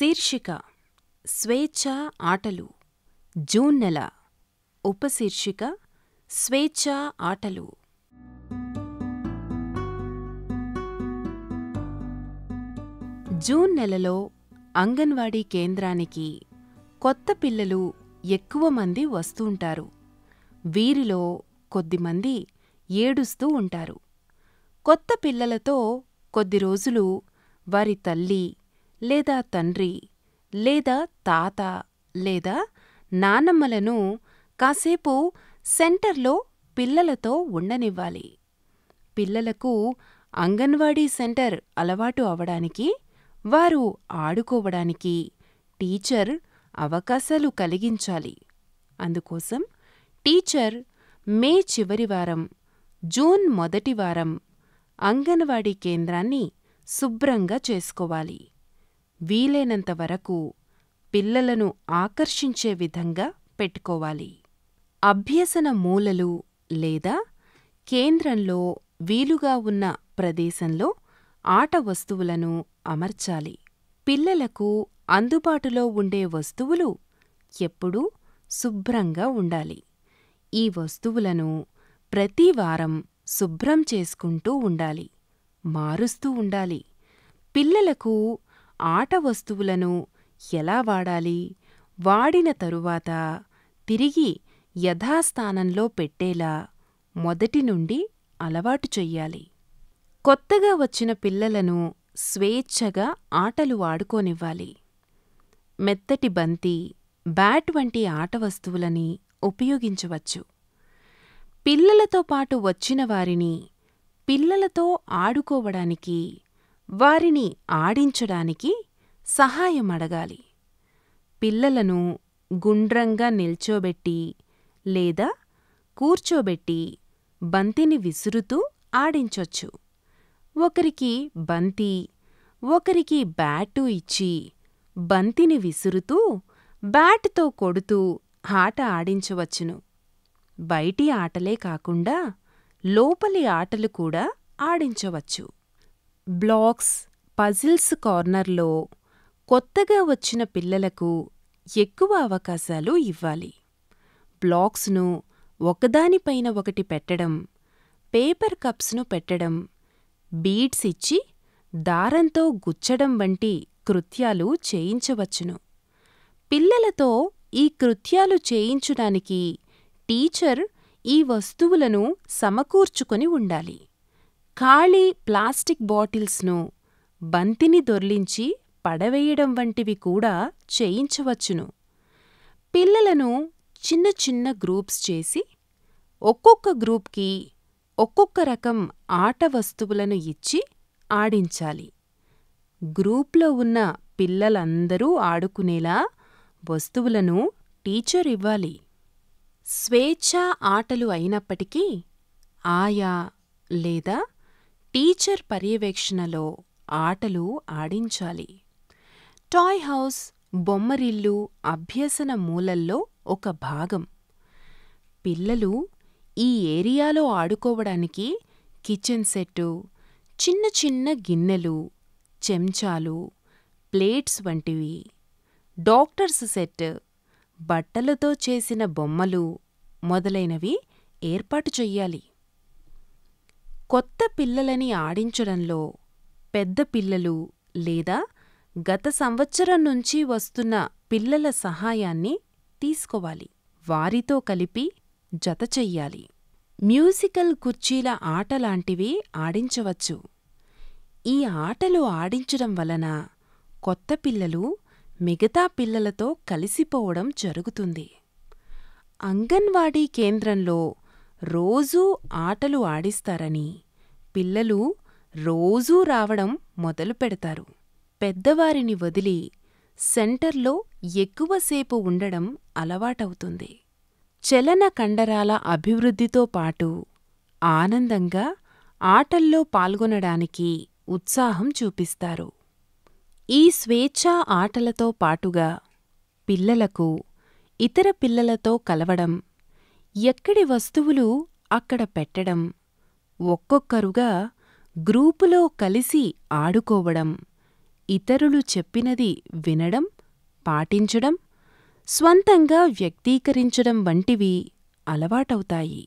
శీర్షిక స్వేచ్ఛ ఆటలు జూన్ నెల ఉపశీర్షిక స్వేచ్ఛ ఆటలు జూన్ నెలలో అంగన్వాడీ కేంద్రానికి కొత్త పిల్లలు ఎక్కువ మంది వస్తుంటారు వీరిలో కొద్దిమంది ఏడుస్తూ ఉంటారు కొత్త పిల్లలతో కొద్ది రోజులు వారి తల్లి లేదా తండ్రి లేదా తాత లేదా నానమ్మలను కాసేపు సెంటర్లో పిల్లలతో ఉండనివ్వాలి పిల్లలకు అంగన్వాడీ సెంటర్ అలవాటు అవడానికి వారు ఆడుకోవడానికి టీచర్ అవకాశాలు కలిగించాలి అందుకోసం టీచర్ మే చివరి వారం జూన్ మొదటి వారం అంగన్వాడీ కేంద్రాన్ని శుభ్రంగా చేసుకోవాలి వీలైనంత వరకు పిల్లలను ఆకర్షించే విధంగా పెట్టుకోవాలి అభ్యసన మూలలు లేదా కేంద్రంలో వీలుగా ఉన్న ప్రదేశంలో ఆట వస్తువులను అమర్చాలి పిల్లలకు అందుబాటులో ఉండే వస్తువులు ఎప్పుడూ శుభ్రంగా ఉండాలి ఈ వస్తువులను ప్రతివారం శుభ్రం చేసుకుంటూ ఉండాలి మారుస్తూ ఉండాలి పిల్లలకు ఆట వస్తువులను ఎలా వాడాలి వాడిన తరువాత తిరిగి యథాస్థానంలో పెట్టేలా మొదటి నుండి అలవాటు చెయ్యాలి కొత్తగా వచ్చిన పిల్లలను స్వేచ్ఛగా ఆటలు వాడుకోనివ్వాలి మెత్తటి బంతి బ్యాట్ వంటి ఆట వస్తువులని ఉపయోగించవచ్చు పిల్లలతో పాటు వచ్చిన వారిని పిల్లలతో ఆడుకోవడానికి వారిని ఆడించడానికి సహాయమడగాలి పిల్లలను గుండ్రంగా నిల్చోబెట్టి లేదా కూర్చోబెట్టి బంతిని విసురుతూ ఆడించొచ్చు ఒకరికి బంతి ఒకరికి బ్యాటు ఇచ్చి బంతిని విసురుతూ బ్యాటుతో కొడుతూ ఆట ఆడించవచ్చును బయటి ఆటలే కాకుండా లోపలి ఆటలు కూడా ఆడించవచ్చు బ్లాక్స్ పజిల్స్ కార్నర్లో కొత్తగా వచ్చిన పిల్లలకు ఎక్కువ అవకాశాలు ఇవ్వాలి బ్లాక్స్ను ఒకదానిపైన ఒకటి పెట్టడం పేపర్ కప్స్ను పెట్టడం బీడ్స్ ఇచ్చి దారంతో గుచ్చడం వంటి కృత్యాలు చేయించవచ్చును పిల్లలతో ఈ కృత్యాలు చేయించడానికి టీచర్ ఈ వస్తువులను సమకూర్చుకొని ఉండాలి ఖాళీ ప్లాస్టిక్ బాటిల్స్ను బంతిని దొర్లించి పడవేయడం వంటివి కూడా చేయించవచ్చును పిల్లలను చిన్న చిన్న గ్రూప్స్ చేసి ఒక్కొక్క గ్రూప్కి ఒక్కొక్క రకం ఆట వస్తువులను ఇచ్చి ఆడించాలి గ్రూప్లో ఉన్న పిల్లలందరూ ఆడుకునేలా వస్తువులను టీచర్ ఇవ్వాలి స్వేచ్ఛా ఆటలు అయినప్పటికీ ఆయా లేదా టీచర్ పర్యవేక్షణలో ఆటలు ఆడించాలి టాయ్ హౌస్ బొమ్మరిల్లు అభ్యసన మూలల్లో ఒక భాగం పిల్లలు ఈ ఏరియాలో ఆడుకోవడానికి కిచెన్ సెట్టు చిన్న చిన్న గిన్నెలు చెంచాలు ప్లేట్స్ వంటివి డాక్టర్స్ సెట్ బట్టలతో చేసిన బొమ్మలు మొదలైనవి ఏర్పాటు చెయ్యాలి కొత్త పిల్లలని ఆడించడంలో పెద్ద పిల్లలు లేదా గత సంవత్సరం నుంచి వస్తున్న పిల్లల సహాయాన్ని తీసుకోవాలి వారితో కలిపి జత చెయ్యాలి మ్యూజికల్ కుర్చీల ఆటలాంటివి ఆడించవచ్చు ఈ ఆటలు ఆడించడం వలన కొత్త పిల్లలు మిగతా పిల్లలతో కలిసిపోవడం జరుగుతుంది అంగన్వాడీ కేంద్రంలో రోజూ ఆటలు ఆడిస్తారని పిల్లలు రోజూ రావడం మొదలు పెడతారు పెద్దవారిని వదిలి సెంటర్లో ఎక్కువసేపు ఉండడం అలవాటవుతుంది చలన కండరాల అభివృద్ధితో పాటు ఆనందంగా ఆటల్లో పాల్గొనడానికి ఉత్సాహం చూపిస్తారు ఈ స్వేచ్ఛా ఆటలతో పాటుగా పిల్లలకు ఇతర పిల్లలతో కలవడం ఎక్కడి వస్తువులు అక్కడ పెట్టడం ఒక్కొక్కరుగా గ్రూపులో కలిసి ఆడుకోవడం ఇతరులు చెప్పినది వినడం పాటించడం స్వంతంగా వ్యక్తీకరించడం వంటివి అలవాటవుతాయి